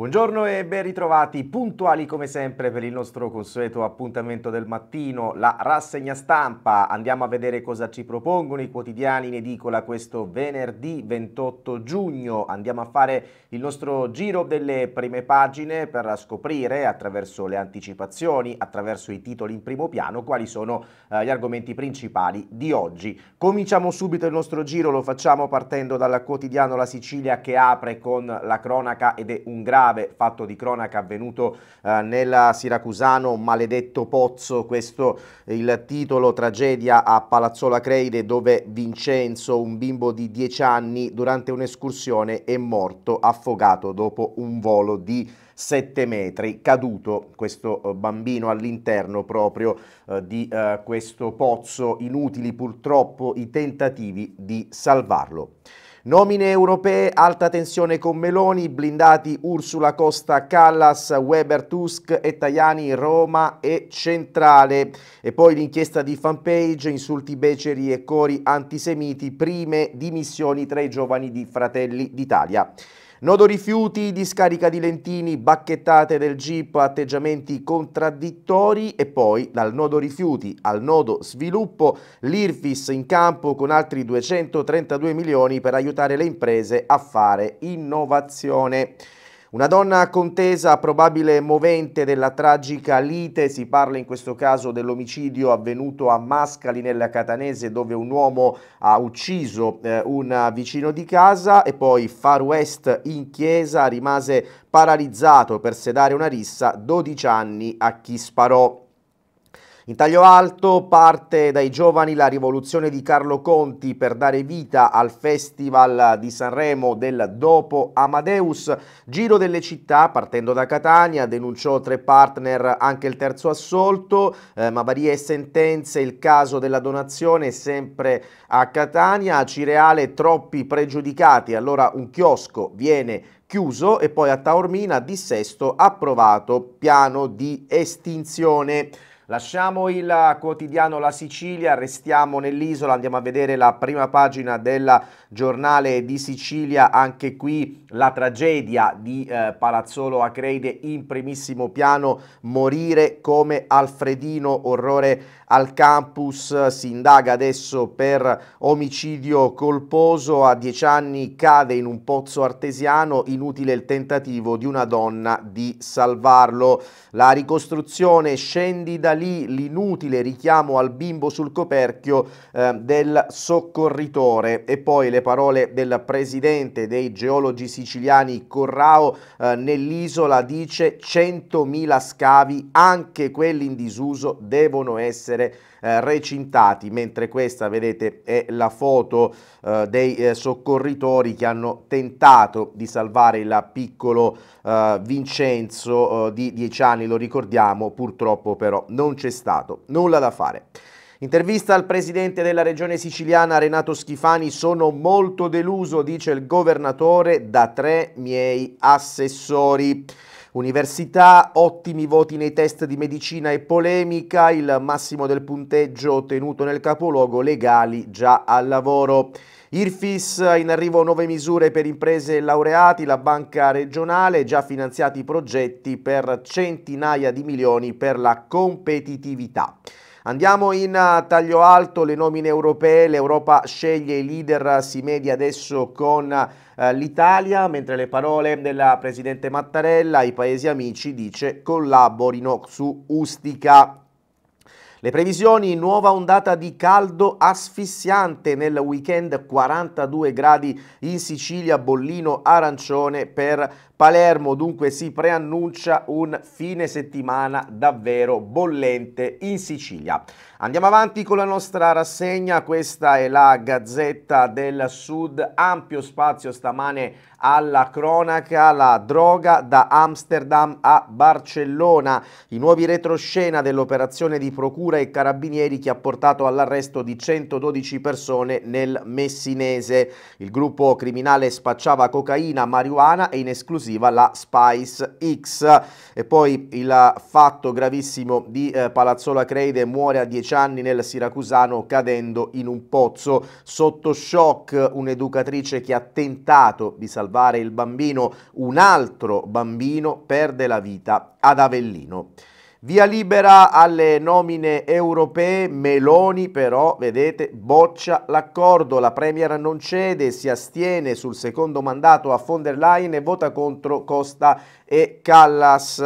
Buongiorno e ben ritrovati, puntuali come sempre per il nostro consueto appuntamento del mattino, la rassegna stampa. Andiamo a vedere cosa ci propongono i quotidiani in edicola questo venerdì 28 giugno. Andiamo a fare il nostro giro delle prime pagine per scoprire attraverso le anticipazioni, attraverso i titoli in primo piano, quali sono eh, gli argomenti principali di oggi. Cominciamo subito il nostro giro, lo facciamo partendo dal quotidiano La Sicilia che apre con la cronaca ed è un grado grave fatto di cronaca avvenuto eh, nel siracusano maledetto pozzo, questo è il titolo tragedia a Palazzola Creide dove Vincenzo, un bimbo di 10 anni, durante un'escursione è morto affogato dopo un volo di 7 metri, caduto questo eh, bambino all'interno proprio eh, di eh, questo pozzo, inutili purtroppo i tentativi di salvarlo. Nomine europee, alta tensione con Meloni, blindati Ursula Costa Callas, Weber Tusk e Tajani Roma e Centrale. E poi l'inchiesta di fanpage, insulti beceri e cori antisemiti, prime dimissioni tra i giovani di Fratelli d'Italia. Nodo rifiuti, discarica di Lentini, bacchettate del jeep, atteggiamenti contraddittori e poi dal nodo rifiuti al nodo sviluppo, l'IRFIS in campo con altri 232 milioni per aiutare le imprese a fare innovazione. Una donna contesa, probabile movente della tragica lite, si parla in questo caso dell'omicidio avvenuto a Mascali nella Catanese dove un uomo ha ucciso eh, un vicino di casa e poi Far West in chiesa rimase paralizzato per sedare una rissa 12 anni a chi sparò. In taglio alto parte dai giovani la rivoluzione di Carlo Conti per dare vita al Festival di Sanremo del dopo Amadeus. Giro delle città partendo da Catania, denunciò tre partner anche il terzo assolto, eh, ma varie sentenze, il caso della donazione sempre a Catania, a Cireale troppi pregiudicati, allora un chiosco viene chiuso e poi a Taormina dissesto approvato piano di estinzione. Lasciamo il quotidiano La Sicilia, restiamo nell'isola, andiamo a vedere la prima pagina del giornale di Sicilia, anche qui la tragedia di eh, Palazzolo Acreide in primissimo piano, morire come Alfredino, orrore al campus, si indaga adesso per omicidio colposo, a dieci anni cade in un pozzo artesiano, inutile il tentativo di una donna di salvarlo. La ricostruzione scendi da lì l'inutile richiamo al bimbo sul coperchio eh, del soccorritore e poi le parole del presidente dei geologi siciliani Corrao eh, nell'isola dice 100.000 scavi, anche quelli in disuso, devono essere eh, recintati, mentre questa vedete è la foto eh, dei eh, soccorritori che hanno tentato di salvare il piccolo eh, Vincenzo eh, di 10 anni, lo ricordiamo, purtroppo però non c'è stato nulla da fare. Intervista al presidente della regione siciliana Renato Schifani, sono molto deluso, dice il governatore, da tre miei assessori. Università, ottimi voti nei test di medicina e polemica, il massimo del punteggio ottenuto nel capoluogo, legali già al lavoro. IRFIS in arrivo nuove misure per imprese e laureati, la banca regionale già finanziati progetti per centinaia di milioni per la competitività. Andiamo in eh, taglio alto, le nomine europee, l'Europa sceglie i leader, eh, si media adesso con eh, l'Italia, mentre le parole della Presidente Mattarella ai Paesi amici dice collaborino su Ustica le previsioni, nuova ondata di caldo asfissiante nel weekend, 42 gradi in Sicilia, bollino arancione per Palermo, dunque si preannuncia un fine settimana davvero bollente in Sicilia. Andiamo avanti con la nostra rassegna, questa è la Gazzetta del Sud, ampio spazio stamane alla cronaca, la droga da Amsterdam a Barcellona, i nuovi retroscena dell'operazione di procura e carabinieri che ha portato all'arresto di 112 persone nel Messinese. Il gruppo criminale spacciava cocaina, marijuana e in esclusiva la Spice X. E poi il fatto gravissimo di eh, Palazzola Creide muore a 10 15 anni nel Siracusano cadendo in un pozzo. Sotto shock un'educatrice che ha tentato di salvare il bambino, un altro bambino perde la vita ad Avellino. Via libera alle nomine europee, Meloni però, vedete, boccia l'accordo, la Premier non cede, si astiene sul secondo mandato a von der Leyen e vota contro Costa e Callas,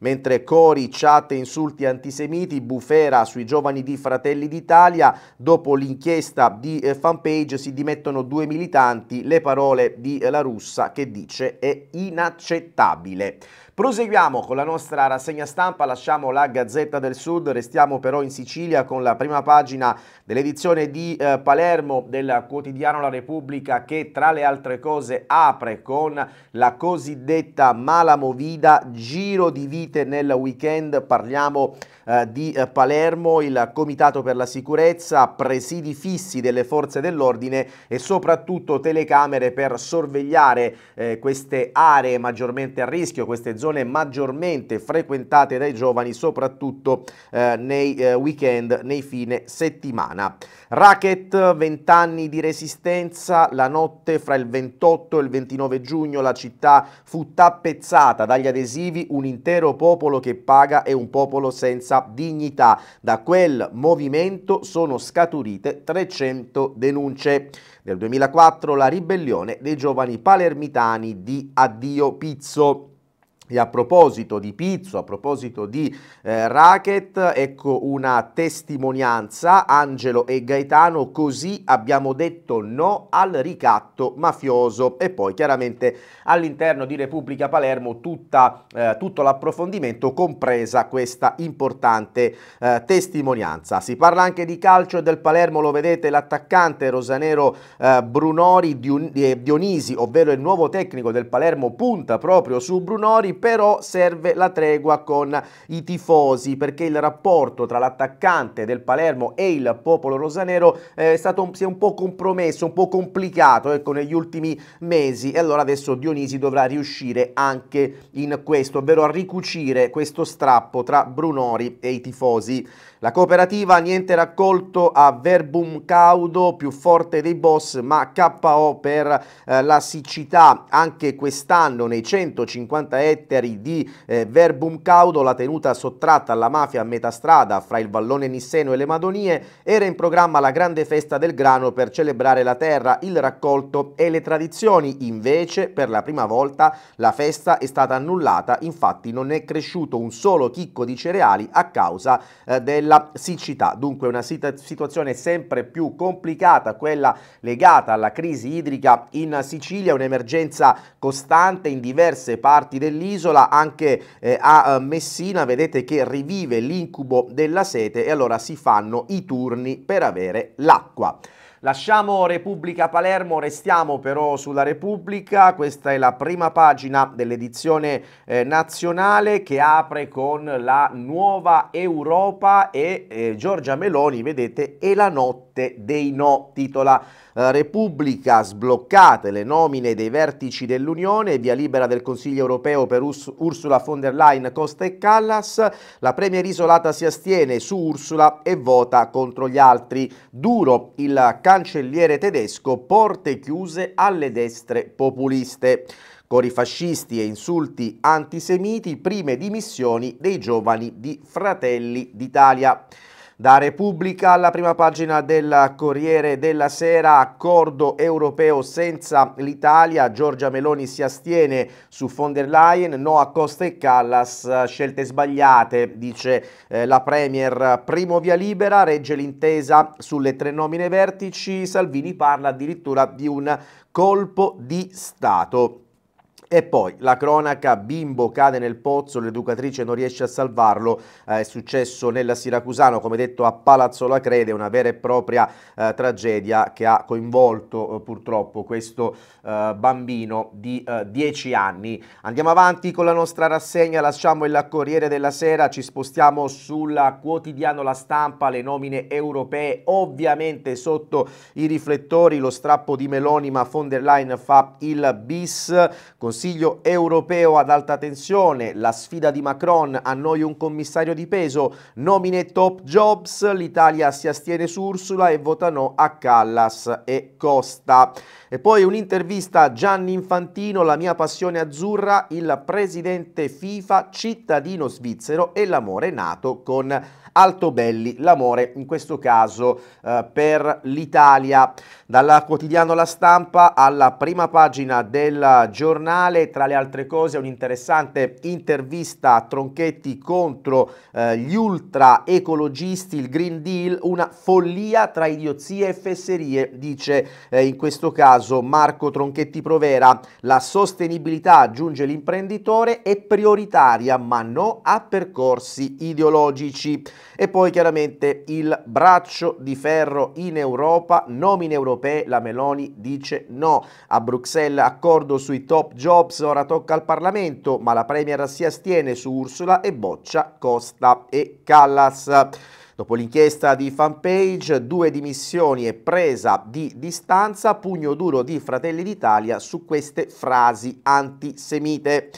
mentre cori, chat e insulti antisemiti, bufera sui giovani di Fratelli d'Italia, dopo l'inchiesta di eh, fanpage si dimettono due militanti, le parole di eh, La Russa che dice è inaccettabile. Proseguiamo con la nostra rassegna stampa, lasciamo la Gazzetta del Sud, restiamo però in Sicilia con la prima pagina dell'edizione di eh, Palermo del quotidiano La Repubblica che tra le altre cose apre con la cosiddetta malamovida giro di vite nel weekend, parliamo eh, di eh, Palermo, il Comitato per la Sicurezza, presidi fissi delle forze dell'ordine e soprattutto telecamere per sorvegliare eh, queste aree maggiormente a rischio, queste zone zone maggiormente frequentate dai giovani, soprattutto eh, nei eh, weekend, nei fine settimana. Racket, 20 anni di resistenza, la notte fra il 28 e il 29 giugno la città fu tappezzata dagli adesivi un intero popolo che paga e un popolo senza dignità. Da quel movimento sono scaturite 300 denunce. Nel 2004 la ribellione dei giovani palermitani di Addio Pizzo. E a proposito di Pizzo, a proposito di eh, racket, ecco una testimonianza, Angelo e Gaetano, così abbiamo detto no al ricatto mafioso e poi chiaramente all'interno di Repubblica Palermo tutta, eh, tutto l'approfondimento, compresa questa importante eh, testimonianza. Si parla anche di calcio del Palermo, lo vedete, l'attaccante Rosanero eh, Brunori eh, Dionisi, ovvero il nuovo tecnico del Palermo, punta proprio su Brunori però serve la tregua con i tifosi perché il rapporto tra l'attaccante del Palermo e il popolo rosanero eh, è stato, si è un po' compromesso, un po' complicato ecco, negli ultimi mesi e allora adesso Dionisi dovrà riuscire anche in questo, ovvero a ricucire questo strappo tra Brunori e i tifosi la cooperativa niente raccolto a verbum caudo, più forte dei boss, ma KO per eh, la siccità. Anche quest'anno nei 150 ettari di eh, verbum caudo la tenuta sottratta alla mafia a metà strada fra il Vallone Nisseno e le Madonie era in programma la grande festa del grano per celebrare la terra, il raccolto e le tradizioni. Invece per la prima volta la festa è stata annullata, infatti non è cresciuto un solo chicco di cereali a causa eh, del della siccità. Dunque una situazione sempre più complicata, quella legata alla crisi idrica in Sicilia, un'emergenza costante in diverse parti dell'isola, anche eh, a eh, Messina vedete che rivive l'incubo della sete e allora si fanno i turni per avere l'acqua. Lasciamo Repubblica Palermo, restiamo però sulla Repubblica, questa è la prima pagina dell'edizione eh, nazionale che apre con la nuova Europa e eh, Giorgia Meloni, vedete, è la notte dei no, titola eh, Repubblica, sbloccate le nomine dei vertici dell'Unione, via libera del Consiglio europeo per Us Ursula von der Leyen, Costa e Callas, la Premier isolata si astiene su Ursula e vota contro gli altri. Duro il candidato cancelliere tedesco porte chiuse alle destre populiste, cori fascisti e insulti antisemiti, prime dimissioni dei giovani di Fratelli d'Italia. Da Repubblica alla prima pagina del Corriere della Sera, accordo europeo senza l'Italia, Giorgia Meloni si astiene su von der Leyen, no a Costa e Callas, scelte sbagliate, dice eh, la Premier. Primo via libera, regge l'intesa sulle tre nomine vertici, Salvini parla addirittura di un colpo di Stato. E poi la cronaca, bimbo cade nel pozzo, l'educatrice non riesce a salvarlo, eh, è successo nella Siracusano, come detto a Palazzo La Crede, una vera e propria eh, tragedia che ha coinvolto eh, purtroppo questo eh, bambino di 10 eh, anni. Andiamo avanti con la nostra rassegna, lasciamo il Corriere della Sera, ci spostiamo sul quotidiano La Stampa, le nomine europee ovviamente sotto i riflettori, lo strappo di Meloni ma von der Leyen fa il bis, con Consiglio europeo ad alta tensione, la sfida di Macron, a noi un commissario di peso, nomine top jobs, l'Italia si astiene su Ursula e vota no a Callas e Costa. E poi un'intervista a Gianni Infantino, la mia passione azzurra, il presidente FIFA, cittadino svizzero e l'amore nato con Altobelli, l'amore in questo caso eh, per l'Italia. Dal quotidiano La Stampa alla prima pagina del giornale Biennale, tra le altre cose un'interessante intervista a Tronchetti contro eh, gli ultra ecologisti, il Green Deal, una follia tra idiozie e fesserie, dice eh, in questo caso Marco Tronchetti Provera. La sostenibilità, aggiunge l'imprenditore, è prioritaria ma non a percorsi ideologici. E poi chiaramente il braccio di ferro in Europa, nomine europee, la Meloni dice no. A Bruxelles accordo sui top job Ops ora tocca al Parlamento, ma la Premier si astiene su Ursula e boccia Costa e Callas. Dopo l'inchiesta di fanpage, due dimissioni e presa di distanza, pugno duro di Fratelli d'Italia su queste frasi antisemite.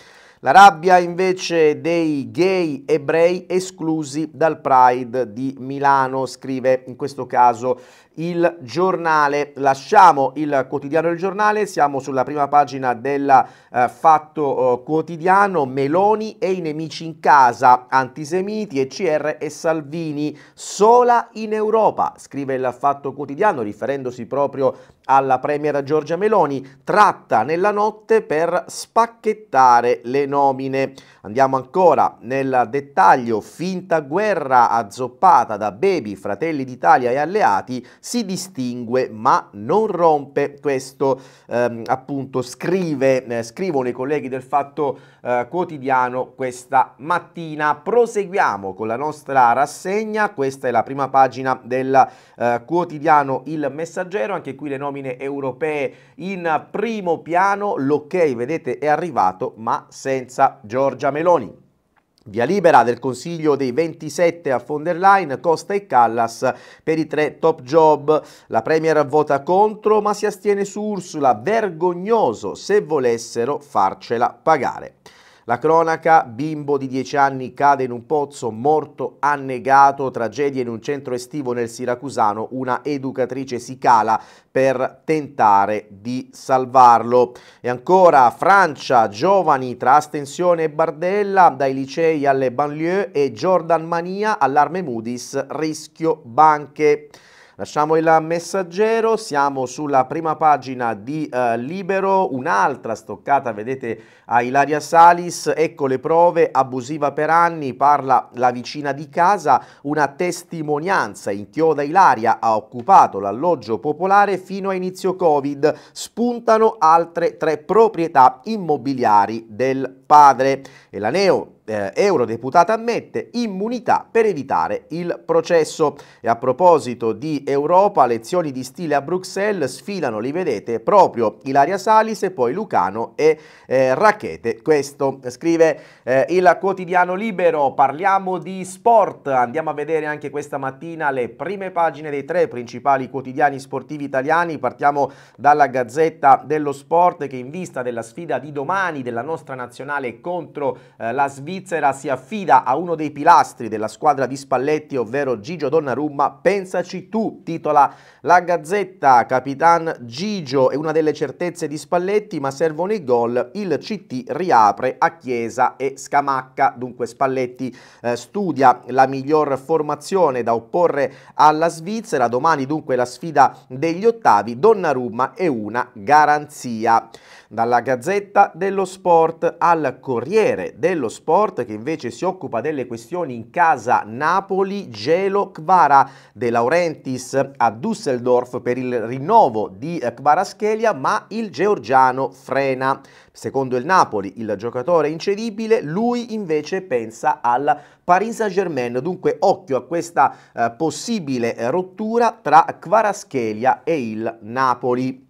La rabbia invece dei gay ebrei esclusi dal Pride di Milano, scrive in questo caso il giornale. Lasciamo il quotidiano del giornale, siamo sulla prima pagina del eh, Fatto eh, Quotidiano, Meloni e i nemici in casa, antisemiti, ECR e Salvini, sola in Europa, scrive il Fatto Quotidiano riferendosi proprio alla Premier Giorgia Meloni, tratta nella notte per spacchettare le nomine. Andiamo ancora nel dettaglio, finta guerra azzoppata da Baby, Fratelli d'Italia e alleati, si distingue ma non rompe. Questo ehm, appunto scrive, eh, scrivono i colleghi del Fatto eh, Quotidiano questa mattina. Proseguiamo con la nostra rassegna, questa è la prima pagina del eh, quotidiano Il Messaggero, anche qui le nomine nomine europee in primo piano, l'ok, vedete, è arrivato, ma senza Giorgia Meloni. Via libera del Consiglio dei 27 a von der Leyen, Costa e Callas per i tre top job. La Premier vota contro ma si astiene su Ursula, vergognoso se volessero farcela pagare. La cronaca, bimbo di 10 anni cade in un pozzo, morto annegato, tragedia in un centro estivo nel Siracusano, una educatrice si cala per tentare di salvarlo. E ancora Francia, giovani tra astensione e bardella, dai licei alle banlieue e Jordan Mania, allarme Moody's, rischio banche. Lasciamo il messaggero, siamo sulla prima pagina di eh, Libero, un'altra stoccata, vedete, a Ilaria Salis, ecco le prove, abusiva per anni, parla la vicina di casa, una testimonianza, inchioda Ilaria, ha occupato l'alloggio popolare fino a inizio Covid, spuntano altre tre proprietà immobiliari del padre. E la Neo eh, eurodeputata ammette immunità per evitare il processo. E a proposito di Europa, lezioni di stile a Bruxelles sfilano, li vedete, proprio Ilaria Salis e poi Lucano e eh, Racchete. Questo scrive eh, il quotidiano Libero. Parliamo di sport, andiamo a vedere anche questa mattina le prime pagine dei tre principali quotidiani sportivi italiani. Partiamo dalla Gazzetta dello Sport che in vista della sfida di domani della nostra nazionale contro eh, la Svizzera Svizzera si affida a uno dei pilastri della squadra di Spalletti, ovvero Gigio Donnarumma, pensaci tu, titola la Gazzetta, capitan Gigio è una delle certezze di Spalletti, ma servono i gol, il CT riapre a Chiesa e Scamacca, dunque Spalletti eh, studia la miglior formazione da opporre alla Svizzera, domani dunque la sfida degli ottavi, Donnarumma è una garanzia dalla Gazzetta dello Sport al Corriere dello Sport che invece si occupa delle questioni in casa Napoli, gelo Kvara, De Laurentiis a Düsseldorf per il rinnovo di eh, Kvaraschelia ma il georgiano frena. Secondo il Napoli, il giocatore è incedibile, lui invece pensa al Paris Saint-Germain. Dunque occhio a questa eh, possibile eh, rottura tra Kvaraschelia e il Napoli.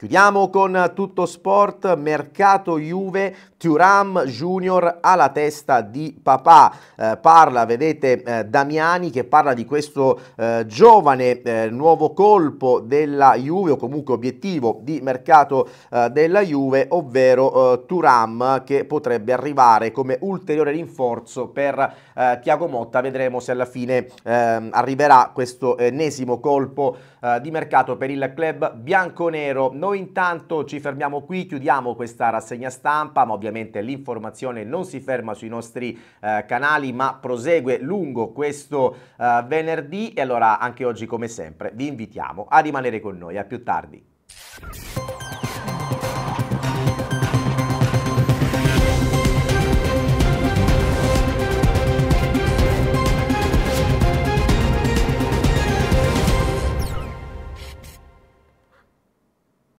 Chiudiamo con tutto sport, mercato Juve, Turam Junior alla testa di papà. Eh, parla, vedete, eh, Damiani che parla di questo eh, giovane eh, nuovo colpo della Juve o comunque obiettivo di mercato eh, della Juve, ovvero eh, Turam che potrebbe arrivare come ulteriore rinforzo per Tiago Motta. Vedremo se alla fine ehm, arriverà questo ennesimo colpo di mercato per il club bianconero. Noi noi intanto ci fermiamo qui, chiudiamo questa rassegna stampa, ma ovviamente l'informazione non si ferma sui nostri eh, canali, ma prosegue lungo questo eh, venerdì e allora anche oggi come sempre vi invitiamo a rimanere con noi, a più tardi.